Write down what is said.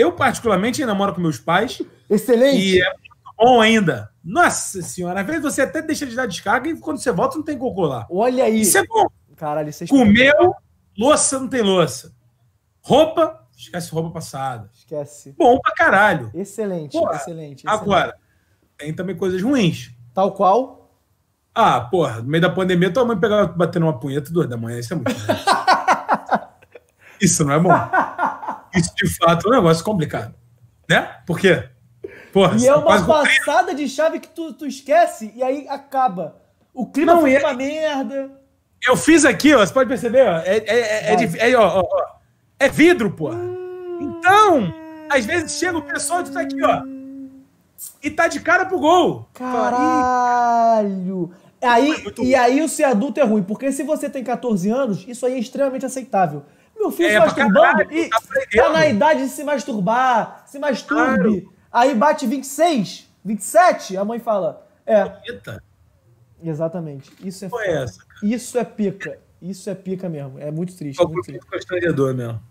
Eu, particularmente, ainda moro com meus pais. Excelente. E é muito bom ainda. Nossa senhora, às vezes você até deixa de dar descarga e quando você volta não tem cocô lá. Olha aí. Isso é bom. Caralho, isso é Comeu, louça não tem louça. Roupa, esquece roupa passada. Esquece. Bom pra caralho. Excelente, porra, excelente, Agora, tem também coisas ruins. Tal qual? Ah, porra, no meio da pandemia tua mãe pegava batendo uma punheta duas da manhã, isso é muito. isso não é bom. Isso de fato é um negócio complicado. Né? Por quê? Porra, e é tá uma passada de chave que tu, tu esquece e aí acaba. O clima não, foi é... uma merda. Eu fiz aqui, ó, você pode perceber, ó. É, é, é, é de, é, ó, ó, é vidro, porra. Hum. Então, às vezes chega o pessoal de tá aqui, ó. E tá de cara pro gol. Caralho! Aí, é e aí o ser adulto é ruim, porque se você tem 14 anos, isso aí é extremamente aceitável. Meu filho é, se masturbando caralho, e tá, tá na idade de se masturbar, se masturbe. Claro. Aí bate 26, 27, a mãe fala. É. Bonita. Exatamente. Isso é, é Isso é pica. Isso é pica mesmo. É muito triste. É muito triste. constrangedor mesmo.